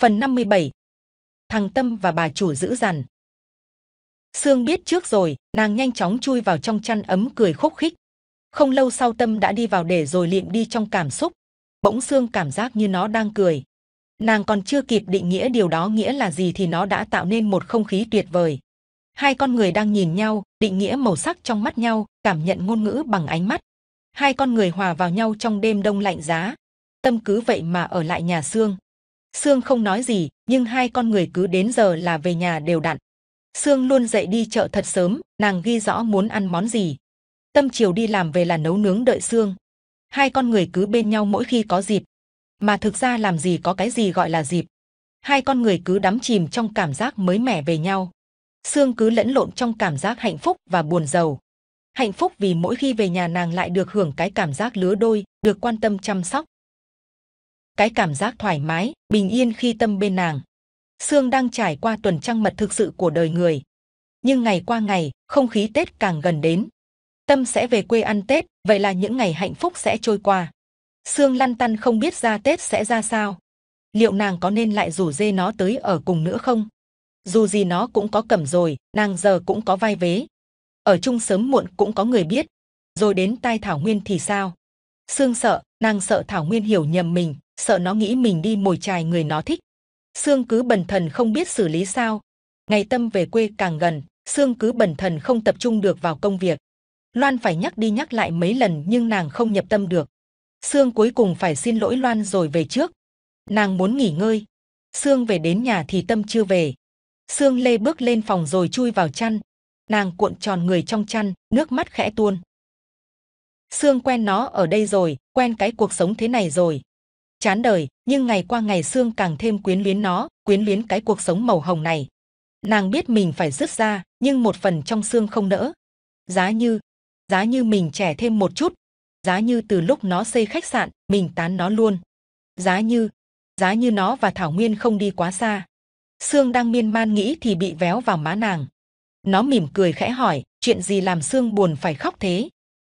Phần 57 Thằng Tâm và bà chủ giữ dằn Sương biết trước rồi, nàng nhanh chóng chui vào trong chăn ấm cười khúc khích. Không lâu sau Tâm đã đi vào để rồi liệm đi trong cảm xúc. Bỗng Sương cảm giác như nó đang cười. Nàng còn chưa kịp định nghĩa điều đó nghĩa là gì thì nó đã tạo nên một không khí tuyệt vời. Hai con người đang nhìn nhau, định nghĩa màu sắc trong mắt nhau, cảm nhận ngôn ngữ bằng ánh mắt. Hai con người hòa vào nhau trong đêm đông lạnh giá. Tâm cứ vậy mà ở lại nhà Sương, Sương không nói gì, nhưng hai con người cứ đến giờ là về nhà đều đặn. Sương luôn dậy đi chợ thật sớm, nàng ghi rõ muốn ăn món gì. Tâm chiều đi làm về là nấu nướng đợi Sương. Hai con người cứ bên nhau mỗi khi có dịp. Mà thực ra làm gì có cái gì gọi là dịp. Hai con người cứ đắm chìm trong cảm giác mới mẻ về nhau. Sương cứ lẫn lộn trong cảm giác hạnh phúc và buồn giàu. Hạnh phúc vì mỗi khi về nhà nàng lại được hưởng cái cảm giác lứa đôi, được quan tâm chăm sóc, cái cảm giác thoải mái, bình yên khi tâm bên nàng. Sương đang trải qua tuần trăng mật thực sự của đời người. Nhưng ngày qua ngày, không khí Tết càng gần đến. Tâm sẽ về quê ăn Tết, vậy là những ngày hạnh phúc sẽ trôi qua. Sương lăn tăn không biết ra Tết sẽ ra sao. Liệu nàng có nên lại rủ dê nó tới ở cùng nữa không? Dù gì nó cũng có cẩm rồi, nàng giờ cũng có vai vế. Ở chung sớm muộn cũng có người biết. Rồi đến tai Thảo Nguyên thì sao? Sương sợ, nàng sợ Thảo Nguyên hiểu nhầm mình, sợ nó nghĩ mình đi mồi chài người nó thích. Sương cứ bần thần không biết xử lý sao. Ngày tâm về quê càng gần, Sương cứ bần thần không tập trung được vào công việc. Loan phải nhắc đi nhắc lại mấy lần nhưng nàng không nhập tâm được. Sương cuối cùng phải xin lỗi Loan rồi về trước. Nàng muốn nghỉ ngơi. Sương về đến nhà thì tâm chưa về. Sương lê bước lên phòng rồi chui vào chăn. Nàng cuộn tròn người trong chăn, nước mắt khẽ tuôn. Sương quen nó ở đây rồi, quen cái cuộc sống thế này rồi, chán đời nhưng ngày qua ngày xương càng thêm quyến luyến nó quyến luyến cái cuộc sống màu hồng này nàng biết mình phải dứt ra nhưng một phần trong xương không nỡ giá như giá như mình trẻ thêm một chút giá như từ lúc nó xây khách sạn mình tán nó luôn giá như giá như nó và thảo nguyên không đi quá xa xương đang miên man nghĩ thì bị véo vào má nàng nó mỉm cười khẽ hỏi chuyện gì làm xương buồn phải khóc thế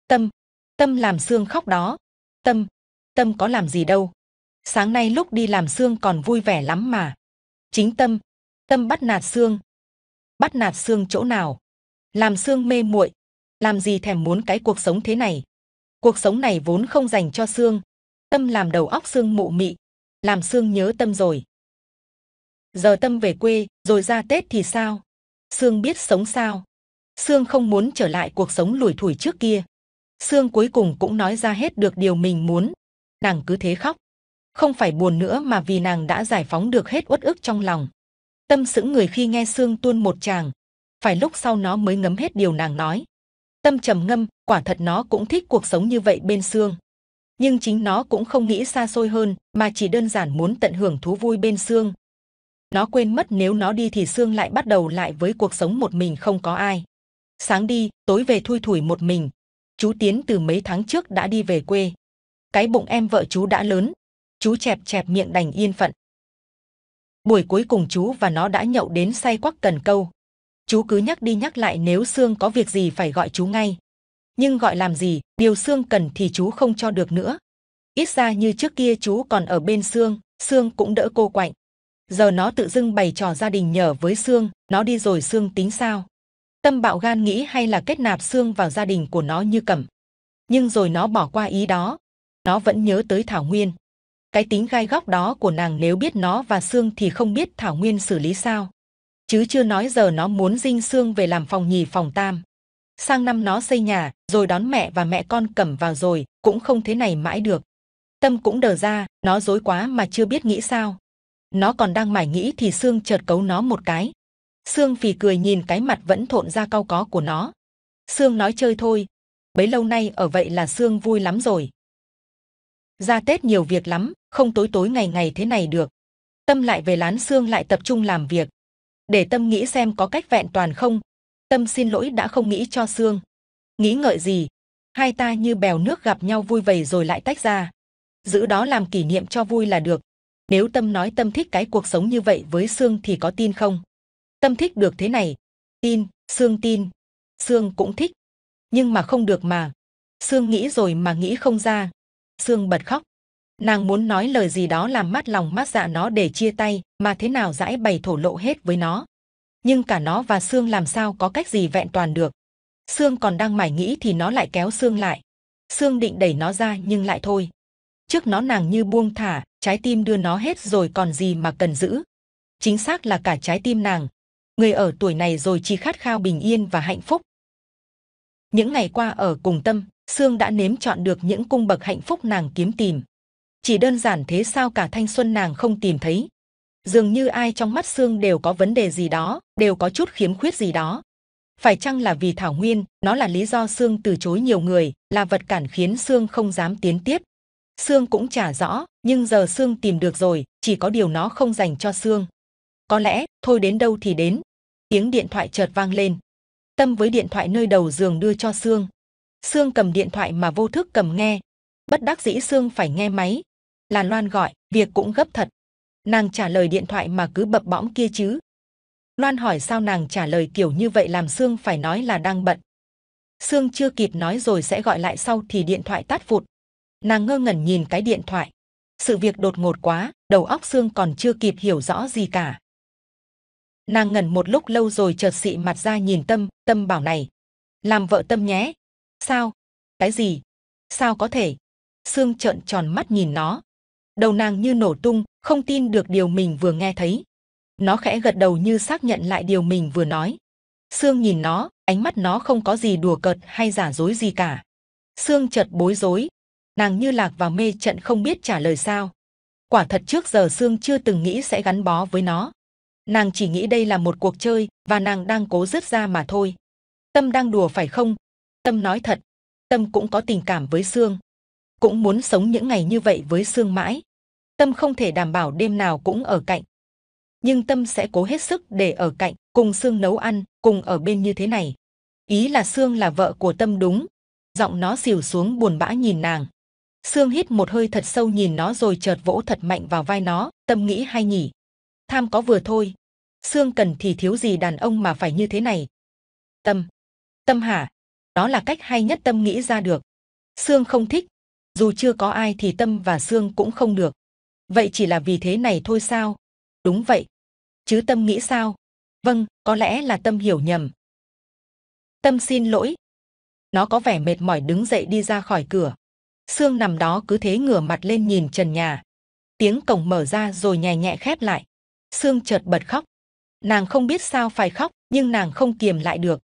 tâm tâm làm xương khóc đó tâm tâm có làm gì đâu sáng nay lúc đi làm xương còn vui vẻ lắm mà chính tâm tâm bắt nạt xương bắt nạt xương chỗ nào làm xương mê muội làm gì thèm muốn cái cuộc sống thế này cuộc sống này vốn không dành cho xương tâm làm đầu óc xương mụ mị làm xương nhớ tâm rồi giờ tâm về quê rồi ra tết thì sao xương biết sống sao xương không muốn trở lại cuộc sống lủi thủi trước kia xương cuối cùng cũng nói ra hết được điều mình muốn nàng cứ thế khóc không phải buồn nữa mà vì nàng đã giải phóng được hết uất ức trong lòng. Tâm sững người khi nghe xương tuôn một tràng, phải lúc sau nó mới ngấm hết điều nàng nói. Tâm trầm ngâm, quả thật nó cũng thích cuộc sống như vậy bên xương. Nhưng chính nó cũng không nghĩ xa xôi hơn, mà chỉ đơn giản muốn tận hưởng thú vui bên xương. Nó quên mất nếu nó đi thì xương lại bắt đầu lại với cuộc sống một mình không có ai. Sáng đi, tối về thui thủi một mình. Chú Tiến từ mấy tháng trước đã đi về quê. Cái bụng em vợ chú đã lớn, chú chẹp chẹp miệng đành yên phận. Buổi cuối cùng chú và nó đã nhậu đến say quắc cần câu. Chú cứ nhắc đi nhắc lại nếu Sương có việc gì phải gọi chú ngay. Nhưng gọi làm gì, điều Sương cần thì chú không cho được nữa. Ít ra như trước kia chú còn ở bên Sương, Sương cũng đỡ cô quạnh. Giờ nó tự dưng bày trò gia đình nhờ với Sương, nó đi rồi Sương tính sao? Tâm bạo gan nghĩ hay là kết nạp Sương vào gia đình của nó như cẩm. Nhưng rồi nó bỏ qua ý đó. Nó vẫn nhớ tới Thảo Nguyên cái tính gai góc đó của nàng nếu biết nó và xương thì không biết thảo nguyên xử lý sao chứ chưa nói giờ nó muốn dinh xương về làm phòng nhì phòng tam sang năm nó xây nhà rồi đón mẹ và mẹ con cẩm vào rồi cũng không thế này mãi được tâm cũng đờ ra nó dối quá mà chưa biết nghĩ sao nó còn đang mải nghĩ thì xương chợt cấu nó một cái xương phì cười nhìn cái mặt vẫn thộn ra cau có của nó xương nói chơi thôi bấy lâu nay ở vậy là xương vui lắm rồi ra tết nhiều việc lắm không tối tối ngày ngày thế này được tâm lại về lán xương lại tập trung làm việc để tâm nghĩ xem có cách vẹn toàn không tâm xin lỗi đã không nghĩ cho xương nghĩ ngợi gì hai ta như bèo nước gặp nhau vui vầy rồi lại tách ra giữ đó làm kỷ niệm cho vui là được nếu tâm nói tâm thích cái cuộc sống như vậy với xương thì có tin không tâm thích được thế này tin xương tin xương cũng thích nhưng mà không được mà xương nghĩ rồi mà nghĩ không ra Sương bật khóc. Nàng muốn nói lời gì đó làm mát lòng mát dạ nó để chia tay, mà thế nào dãi bày thổ lộ hết với nó. Nhưng cả nó và Sương làm sao có cách gì vẹn toàn được. Sương còn đang mải nghĩ thì nó lại kéo Sương lại. Sương định đẩy nó ra nhưng lại thôi. Trước nó nàng như buông thả, trái tim đưa nó hết rồi còn gì mà cần giữ. Chính xác là cả trái tim nàng. Người ở tuổi này rồi chỉ khát khao bình yên và hạnh phúc. Những ngày qua ở cùng tâm, Sương đã nếm chọn được những cung bậc hạnh phúc nàng kiếm tìm. Chỉ đơn giản thế sao cả thanh xuân nàng không tìm thấy. Dường như ai trong mắt Sương đều có vấn đề gì đó, đều có chút khiếm khuyết gì đó. Phải chăng là vì Thảo Nguyên, nó là lý do Sương từ chối nhiều người, là vật cản khiến Sương không dám tiến tiếp. Sương cũng trả rõ, nhưng giờ Sương tìm được rồi, chỉ có điều nó không dành cho Sương. Có lẽ, thôi đến đâu thì đến. Tiếng điện thoại chợt vang lên. Tâm với điện thoại nơi đầu giường đưa cho Sương, Sương cầm điện thoại mà vô thức cầm nghe. Bất đắc dĩ Sương phải nghe máy. Là Loan gọi, việc cũng gấp thật. Nàng trả lời điện thoại mà cứ bập bõm kia chứ. Loan hỏi sao nàng trả lời kiểu như vậy làm Sương phải nói là đang bận. Sương chưa kịp nói rồi sẽ gọi lại sau thì điện thoại tắt vụt. Nàng ngơ ngẩn nhìn cái điện thoại. Sự việc đột ngột quá, đầu óc Sương còn chưa kịp hiểu rõ gì cả. Nàng ngẩn một lúc lâu rồi chợt xị mặt ra nhìn Tâm, Tâm bảo này. Làm vợ Tâm nhé, Sao? Cái gì? Sao có thể? xương trợn tròn mắt nhìn nó. Đầu nàng như nổ tung, không tin được điều mình vừa nghe thấy. Nó khẽ gật đầu như xác nhận lại điều mình vừa nói. xương nhìn nó, ánh mắt nó không có gì đùa cợt hay giả dối gì cả. xương chợt bối rối, nàng như lạc vào mê trận không biết trả lời sao. Quả thật trước giờ xương chưa từng nghĩ sẽ gắn bó với nó. Nàng chỉ nghĩ đây là một cuộc chơi và nàng đang cố dứt ra mà thôi. Tâm đang đùa phải không, Tâm nói thật, Tâm cũng có tình cảm với Sương. Cũng muốn sống những ngày như vậy với Sương mãi. Tâm không thể đảm bảo đêm nào cũng ở cạnh. Nhưng Tâm sẽ cố hết sức để ở cạnh, cùng Sương nấu ăn, cùng ở bên như thế này. Ý là Sương là vợ của Tâm đúng. Giọng nó xỉu xuống buồn bã nhìn nàng. Sương hít một hơi thật sâu nhìn nó rồi chợt vỗ thật mạnh vào vai nó, tâm nghĩ hay nhỉ. Tham có vừa thôi. Sương cần thì thiếu gì đàn ông mà phải như thế này. Tâm. Tâm hả? Đó là cách hay nhất tâm nghĩ ra được. xương không thích, dù chưa có ai thì tâm và xương cũng không được. Vậy chỉ là vì thế này thôi sao? Đúng vậy. Chứ tâm nghĩ sao? Vâng, có lẽ là tâm hiểu nhầm. Tâm xin lỗi. Nó có vẻ mệt mỏi đứng dậy đi ra khỏi cửa. xương nằm đó cứ thế ngửa mặt lên nhìn trần nhà. Tiếng cổng mở ra rồi nhẹ nhẹ khép lại. xương chợt bật khóc. Nàng không biết sao phải khóc, nhưng nàng không kiềm lại được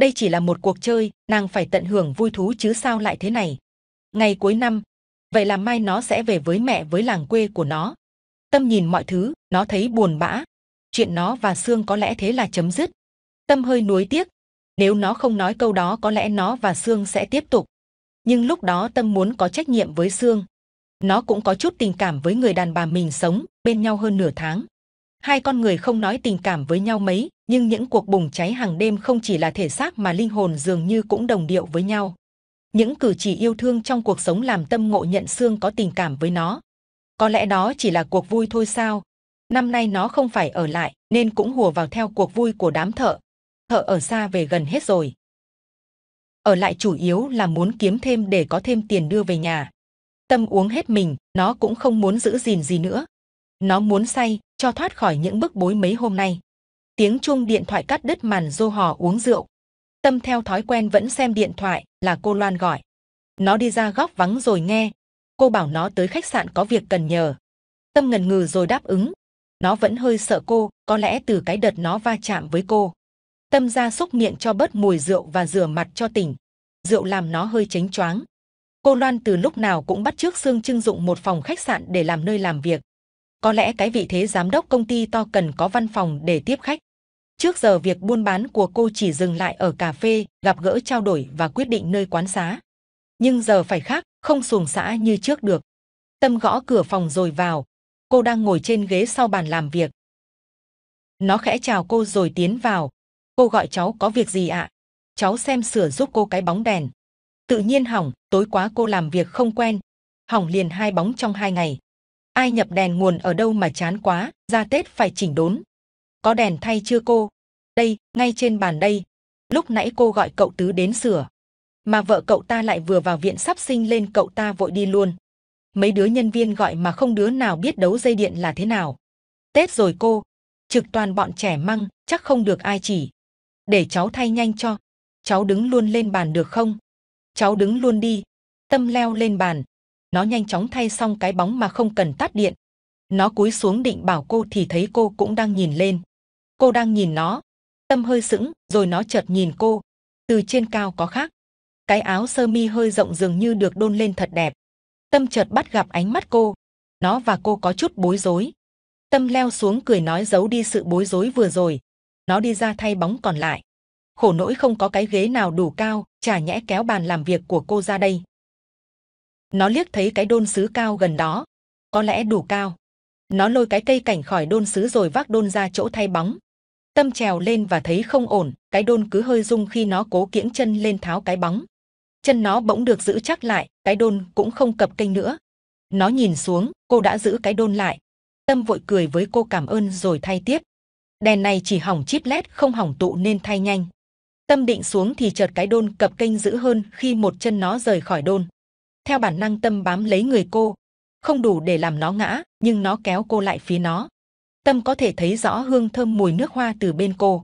đây chỉ là một cuộc chơi nàng phải tận hưởng vui thú chứ sao lại thế này ngày cuối năm vậy là mai nó sẽ về với mẹ với làng quê của nó tâm nhìn mọi thứ nó thấy buồn bã chuyện nó và xương có lẽ thế là chấm dứt tâm hơi nuối tiếc nếu nó không nói câu đó có lẽ nó và xương sẽ tiếp tục nhưng lúc đó tâm muốn có trách nhiệm với xương. nó cũng có chút tình cảm với người đàn bà mình sống bên nhau hơn nửa tháng Hai con người không nói tình cảm với nhau mấy, nhưng những cuộc bùng cháy hàng đêm không chỉ là thể xác mà linh hồn dường như cũng đồng điệu với nhau. Những cử chỉ yêu thương trong cuộc sống làm tâm ngộ nhận xương có tình cảm với nó. Có lẽ đó chỉ là cuộc vui thôi sao? Năm nay nó không phải ở lại nên cũng hùa vào theo cuộc vui của đám thợ. Thợ ở xa về gần hết rồi. Ở lại chủ yếu là muốn kiếm thêm để có thêm tiền đưa về nhà. Tâm uống hết mình, nó cũng không muốn giữ gìn gì nữa. Nó muốn say, cho thoát khỏi những bức bối mấy hôm nay. Tiếng chuông điện thoại cắt đứt màn dô hò uống rượu. Tâm theo thói quen vẫn xem điện thoại là cô Loan gọi. Nó đi ra góc vắng rồi nghe. Cô bảo nó tới khách sạn có việc cần nhờ. Tâm ngần ngừ rồi đáp ứng. Nó vẫn hơi sợ cô, có lẽ từ cái đợt nó va chạm với cô. Tâm ra xúc miệng cho bớt mùi rượu và rửa mặt cho tỉnh. Rượu làm nó hơi chánh choáng. Cô Loan từ lúc nào cũng bắt trước xương Trưng dụng một phòng khách sạn để làm nơi làm việc có lẽ cái vị thế giám đốc công ty to cần có văn phòng để tiếp khách. Trước giờ việc buôn bán của cô chỉ dừng lại ở cà phê, gặp gỡ trao đổi và quyết định nơi quán xá. Nhưng giờ phải khác, không xuồng xã như trước được. Tâm gõ cửa phòng rồi vào. Cô đang ngồi trên ghế sau bàn làm việc. Nó khẽ chào cô rồi tiến vào. Cô gọi cháu có việc gì ạ? Cháu xem sửa giúp cô cái bóng đèn. Tự nhiên hỏng, tối quá cô làm việc không quen. Hỏng liền hai bóng trong hai ngày ai nhập đèn nguồn ở đâu mà chán quá ra tết phải chỉnh đốn có đèn thay chưa cô đây ngay trên bàn đây lúc nãy cô gọi cậu tứ đến sửa mà vợ cậu ta lại vừa vào viện sắp sinh lên cậu ta vội đi luôn mấy đứa nhân viên gọi mà không đứa nào biết đấu dây điện là thế nào tết rồi cô trực toàn bọn trẻ măng chắc không được ai chỉ để cháu thay nhanh cho cháu đứng luôn lên bàn được không cháu đứng luôn đi tâm leo lên bàn nó nhanh chóng thay xong cái bóng mà không cần tắt điện. Nó cúi xuống định bảo cô thì thấy cô cũng đang nhìn lên. Cô đang nhìn nó. Tâm hơi sững, rồi nó chợt nhìn cô. Từ trên cao có khác. Cái áo sơ mi hơi rộng dường như được đôn lên thật đẹp. Tâm chợt bắt gặp ánh mắt cô. Nó và cô có chút bối rối. Tâm leo xuống cười nói giấu đi sự bối rối vừa rồi. Nó đi ra thay bóng còn lại. Khổ nỗi không có cái ghế nào đủ cao, chả nhẽ kéo bàn làm việc của cô ra đây. Nó liếc thấy cái đôn sứ cao gần đó. Có lẽ đủ cao. Nó lôi cái cây cảnh khỏi đôn sứ rồi vác đôn ra chỗ thay bóng. Tâm trèo lên và thấy không ổn, cái đôn cứ hơi rung khi nó cố kiễng chân lên tháo cái bóng. Chân nó bỗng được giữ chắc lại, cái đôn cũng không cập kênh nữa. Nó nhìn xuống, cô đã giữ cái đôn lại. Tâm vội cười với cô cảm ơn rồi thay tiếp. Đèn này chỉ hỏng chip led không hỏng tụ nên thay nhanh. Tâm định xuống thì chợt cái đôn cập kênh giữ hơn khi một chân nó rời khỏi đôn theo bản năng tâm bám lấy người cô không đủ để làm nó ngã nhưng nó kéo cô lại phía nó tâm có thể thấy rõ hương thơm mùi nước hoa từ bên cô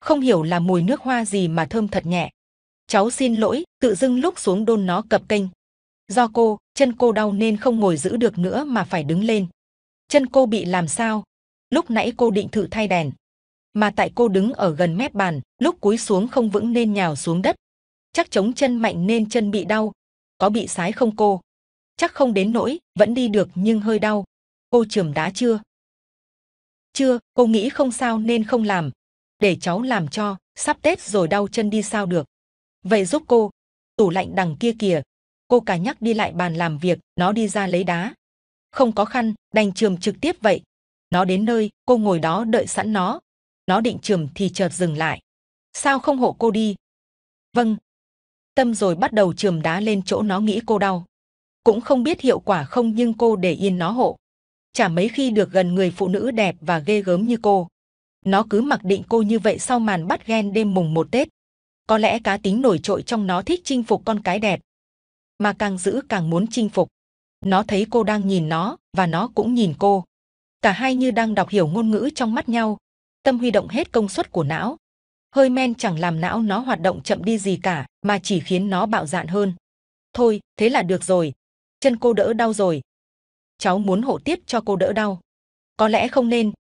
không hiểu là mùi nước hoa gì mà thơm thật nhẹ cháu xin lỗi tự dưng lúc xuống đôn nó cập kênh do cô chân cô đau nên không ngồi giữ được nữa mà phải đứng lên chân cô bị làm sao lúc nãy cô định thử thay đèn mà tại cô đứng ở gần mép bàn lúc cúi xuống không vững nên nhào xuống đất chắc chống chân mạnh nên chân bị đau có bị sái không cô? Chắc không đến nỗi, vẫn đi được nhưng hơi đau. Cô trườm đã chưa? Chưa, cô nghĩ không sao nên không làm. Để cháu làm cho, sắp Tết rồi đau chân đi sao được. Vậy giúp cô, tủ lạnh đằng kia kìa. Cô cả nhắc đi lại bàn làm việc, nó đi ra lấy đá. Không có khăn, đành trường trực tiếp vậy. Nó đến nơi, cô ngồi đó đợi sẵn nó. Nó định trường thì chợt dừng lại. Sao không hộ cô đi? Vâng, tâm rồi bắt đầu trường đá lên chỗ nó nghĩ cô đau. Cũng không biết hiệu quả không nhưng cô để yên nó hộ. Chả mấy khi được gần người phụ nữ đẹp và ghê gớm như cô. Nó cứ mặc định cô như vậy sau màn bắt ghen đêm mùng một Tết. Có lẽ cá tính nổi trội trong nó thích chinh phục con cái đẹp. Mà càng giữ càng muốn chinh phục. Nó thấy cô đang nhìn nó và nó cũng nhìn cô. Cả hai như đang đọc hiểu ngôn ngữ trong mắt nhau. Tâm huy động hết công suất của não, hơi men chẳng làm não nó hoạt động chậm đi gì cả mà chỉ khiến nó bạo dạn hơn thôi thế là được rồi chân cô đỡ đau rồi cháu muốn hộ tiết cho cô đỡ đau có lẽ không nên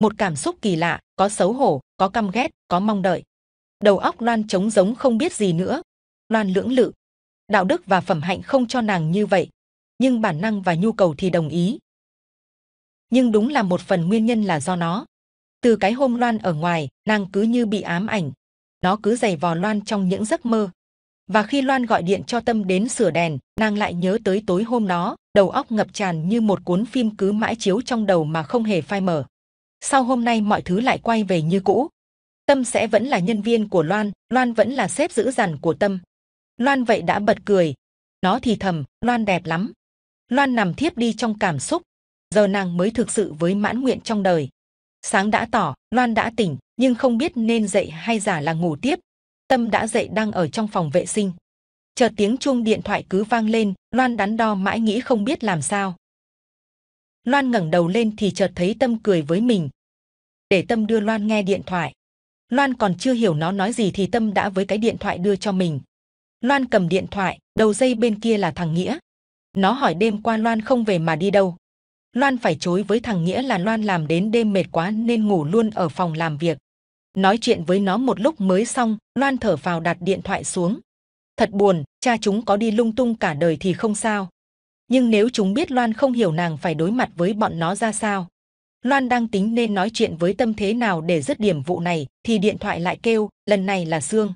một cảm xúc kỳ lạ có xấu hổ có căm ghét có mong đợi đầu óc loan trống giống không biết gì nữa loan lưỡng lự đạo đức và phẩm hạnh không cho nàng như vậy nhưng bản năng và nhu cầu thì đồng ý nhưng đúng là một phần nguyên nhân là do nó từ cái hôm Loan ở ngoài, nàng cứ như bị ám ảnh. Nó cứ giày vò Loan trong những giấc mơ. Và khi Loan gọi điện cho Tâm đến sửa đèn, nàng lại nhớ tới tối hôm đó, đầu óc ngập tràn như một cuốn phim cứ mãi chiếu trong đầu mà không hề phai mở. Sau hôm nay mọi thứ lại quay về như cũ. Tâm sẽ vẫn là nhân viên của Loan, Loan vẫn là sếp giữ dằn của Tâm. Loan vậy đã bật cười. Nó thì thầm, Loan đẹp lắm. Loan nằm thiếp đi trong cảm xúc. Giờ nàng mới thực sự với mãn nguyện trong đời sáng đã tỏ loan đã tỉnh nhưng không biết nên dậy hay giả là ngủ tiếp tâm đã dậy đang ở trong phòng vệ sinh chờ tiếng chuông điện thoại cứ vang lên loan đắn đo mãi nghĩ không biết làm sao loan ngẩng đầu lên thì chợt thấy tâm cười với mình để tâm đưa loan nghe điện thoại loan còn chưa hiểu nó nói gì thì tâm đã với cái điện thoại đưa cho mình loan cầm điện thoại đầu dây bên kia là thằng nghĩa nó hỏi đêm qua loan không về mà đi đâu Loan phải chối với thằng Nghĩa là Loan làm đến đêm mệt quá nên ngủ luôn ở phòng làm việc. Nói chuyện với nó một lúc mới xong, Loan thở vào đặt điện thoại xuống. Thật buồn, cha chúng có đi lung tung cả đời thì không sao. Nhưng nếu chúng biết Loan không hiểu nàng phải đối mặt với bọn nó ra sao. Loan đang tính nên nói chuyện với tâm thế nào để dứt điểm vụ này, thì điện thoại lại kêu, lần này là Sương.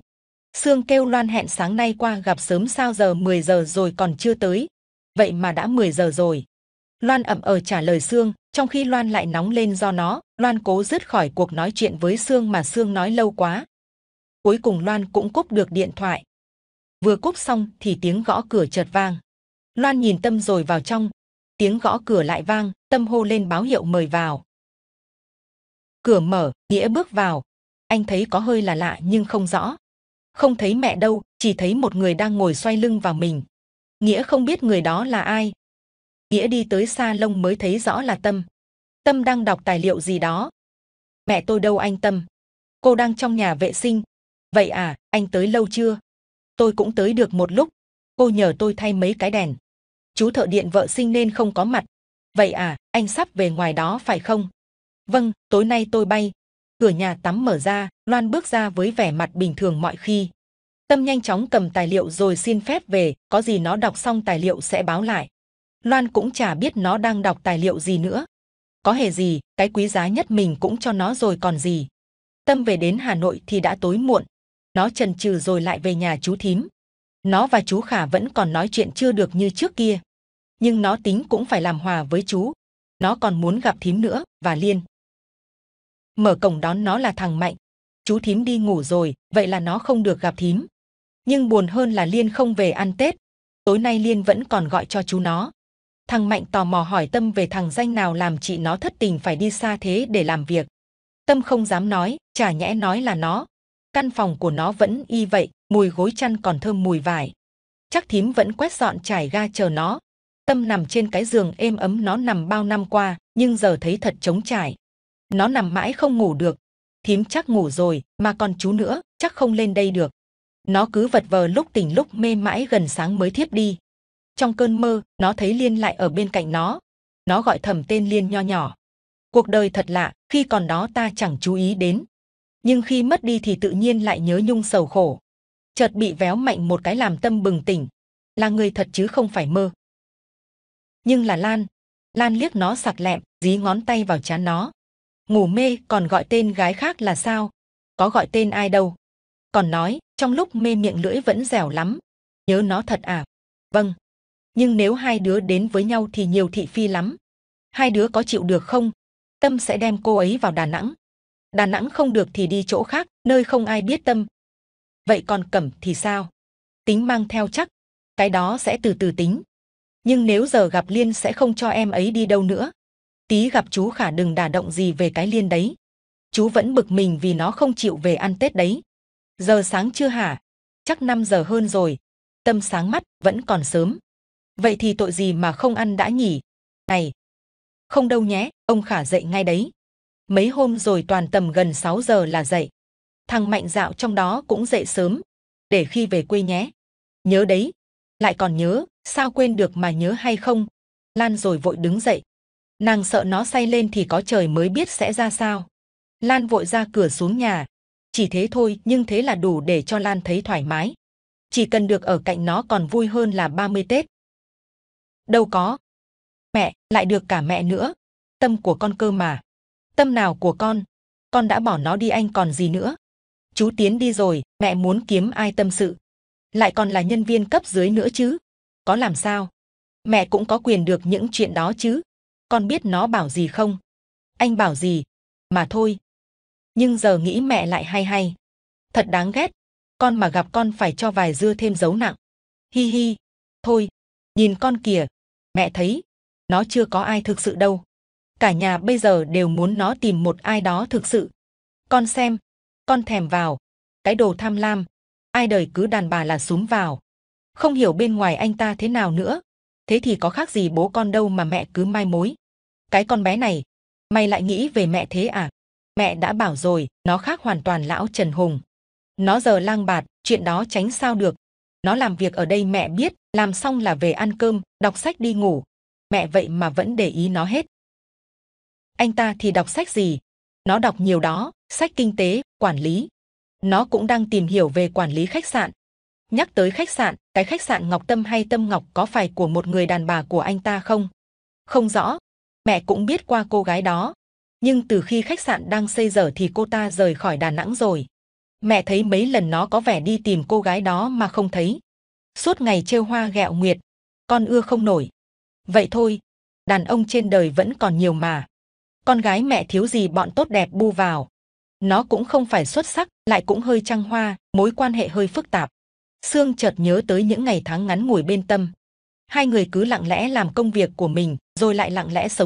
Sương kêu Loan hẹn sáng nay qua gặp sớm sao giờ 10 giờ rồi còn chưa tới. Vậy mà đã 10 giờ rồi. Loan ẩm ở ờ trả lời Sương, trong khi Loan lại nóng lên do nó, Loan cố dứt khỏi cuộc nói chuyện với Sương mà Sương nói lâu quá. Cuối cùng Loan cũng cúp được điện thoại. Vừa cúp xong thì tiếng gõ cửa chợt vang. Loan nhìn Tâm rồi vào trong. Tiếng gõ cửa lại vang, Tâm hô lên báo hiệu mời vào. Cửa mở, Nghĩa bước vào. Anh thấy có hơi là lạ nhưng không rõ. Không thấy mẹ đâu, chỉ thấy một người đang ngồi xoay lưng vào mình. Nghĩa không biết người đó là ai, nghĩa đi tới xa lông mới thấy rõ là tâm tâm đang đọc tài liệu gì đó mẹ tôi đâu anh tâm cô đang trong nhà vệ sinh vậy à anh tới lâu chưa tôi cũng tới được một lúc cô nhờ tôi thay mấy cái đèn chú thợ điện vợ sinh nên không có mặt vậy à anh sắp về ngoài đó phải không vâng tối nay tôi bay cửa nhà tắm mở ra loan bước ra với vẻ mặt bình thường mọi khi tâm nhanh chóng cầm tài liệu rồi xin phép về có gì nó đọc xong tài liệu sẽ báo lại Loan cũng chả biết nó đang đọc tài liệu gì nữa. Có hề gì, cái quý giá nhất mình cũng cho nó rồi còn gì. Tâm về đến Hà Nội thì đã tối muộn. Nó trần trừ rồi lại về nhà chú thím. Nó và chú Khả vẫn còn nói chuyện chưa được như trước kia. Nhưng nó tính cũng phải làm hòa với chú. Nó còn muốn gặp thím nữa và Liên. Mở cổng đón nó là thằng Mạnh. Chú thím đi ngủ rồi, vậy là nó không được gặp thím. Nhưng buồn hơn là Liên không về ăn Tết. Tối nay Liên vẫn còn gọi cho chú nó, thằng Mạnh tò mò hỏi Tâm về thằng danh nào làm chị nó thất tình phải đi xa thế để làm việc. Tâm không dám nói, chả nhẽ nói là nó. Căn phòng của nó vẫn y vậy, mùi gối chăn còn thơm mùi vải. Chắc thím vẫn quét dọn trải ga chờ nó. Tâm nằm trên cái giường êm ấm nó nằm bao năm qua, nhưng giờ thấy thật trống trải. Nó nằm mãi không ngủ được. Thím chắc ngủ rồi, mà còn chú nữa, chắc không lên đây được. Nó cứ vật vờ lúc tỉnh lúc mê mãi gần sáng mới thiếp đi trong cơn mơ nó thấy liên lại ở bên cạnh nó nó gọi thầm tên liên nho nhỏ cuộc đời thật lạ khi còn đó ta chẳng chú ý đến nhưng khi mất đi thì tự nhiên lại nhớ nhung sầu khổ chợt bị véo mạnh một cái làm tâm bừng tỉnh là người thật chứ không phải mơ nhưng là lan lan liếc nó sặc lẹm dí ngón tay vào chán nó ngủ mê còn gọi tên gái khác là sao có gọi tên ai đâu còn nói trong lúc mê miệng lưỡi vẫn dẻo lắm nhớ nó thật à vâng nhưng nếu hai đứa đến với nhau thì nhiều thị phi lắm. Hai đứa có chịu được không? Tâm sẽ đem cô ấy vào Đà Nẵng. Đà Nẵng không được thì đi chỗ khác, nơi không ai biết Tâm. Vậy còn Cẩm thì sao? Tính mang theo chắc, cái đó sẽ từ từ tính. Nhưng nếu giờ gặp Liên sẽ không cho em ấy đi đâu nữa. Tí gặp chú Khả đừng đả động gì về cái Liên đấy. Chú vẫn bực mình vì nó không chịu về ăn Tết đấy. Giờ sáng chưa hả? Chắc 5 giờ hơn rồi. Tâm sáng mắt, vẫn còn sớm vậy thì tội gì mà không ăn đã nhỉ này không đâu nhé ông khả dậy ngay đấy mấy hôm rồi toàn tầm gần 6 giờ là dậy thằng mạnh dạo trong đó cũng dậy sớm để khi về quê nhé nhớ đấy lại còn nhớ sao quên được mà nhớ hay không lan rồi vội đứng dậy nàng sợ nó say lên thì có trời mới biết sẽ ra sao lan vội ra cửa xuống nhà chỉ thế thôi nhưng thế là đủ để cho lan thấy thoải mái chỉ cần được ở cạnh nó còn vui hơn là 30 tết Đâu có. Mẹ, lại được cả mẹ nữa. Tâm của con cơ mà. Tâm nào của con? Con đã bỏ nó đi anh còn gì nữa. Chú Tiến đi rồi, mẹ muốn kiếm ai tâm sự. Lại còn là nhân viên cấp dưới nữa chứ. Có làm sao? Mẹ cũng có quyền được những chuyện đó chứ. Con biết nó bảo gì không? Anh bảo gì? Mà thôi. Nhưng giờ nghĩ mẹ lại hay hay. Thật đáng ghét. Con mà gặp con phải cho vài dưa thêm dấu nặng. Hi hi. Thôi, nhìn con kìa, mẹ thấy, nó chưa có ai thực sự đâu. Cả nhà bây giờ đều muốn nó tìm một ai đó thực sự. Con xem, con thèm vào, cái đồ tham lam, ai đời cứ đàn bà là súng vào. Không hiểu bên ngoài anh ta thế nào nữa, thế thì có khác gì bố con đâu mà mẹ cứ mai mối. Cái con bé này, mày lại nghĩ về mẹ thế à? Mẹ đã bảo rồi, nó khác hoàn toàn lão Trần Hùng. Nó giờ lang bạt, chuyện đó tránh sao được. Nó làm việc ở đây mẹ biết, làm xong là về ăn cơm, đọc sách đi ngủ. Mẹ vậy mà vẫn để ý nó hết. Anh ta thì đọc sách gì? Nó đọc nhiều đó, sách kinh tế, quản lý. Nó cũng đang tìm hiểu về quản lý khách sạn. Nhắc tới khách sạn, cái khách sạn Ngọc Tâm hay Tâm Ngọc có phải của một người đàn bà của anh ta không? Không rõ. Mẹ cũng biết qua cô gái đó. Nhưng từ khi khách sạn đang xây dở thì cô ta rời khỏi Đà Nẵng rồi mẹ thấy mấy lần nó có vẻ đi tìm cô gái đó mà không thấy. Suốt ngày trêu hoa gẹo nguyệt, con ưa không nổi. Vậy thôi, đàn ông trên đời vẫn còn nhiều mà. Con gái mẹ thiếu gì bọn tốt đẹp bu vào. Nó cũng không phải xuất sắc, lại cũng hơi trăng hoa, mối quan hệ hơi phức tạp. Sương chợt nhớ tới những ngày tháng ngắn ngủi bên tâm. Hai người cứ lặng lẽ làm công việc của mình, rồi lại lặng lẽ sống.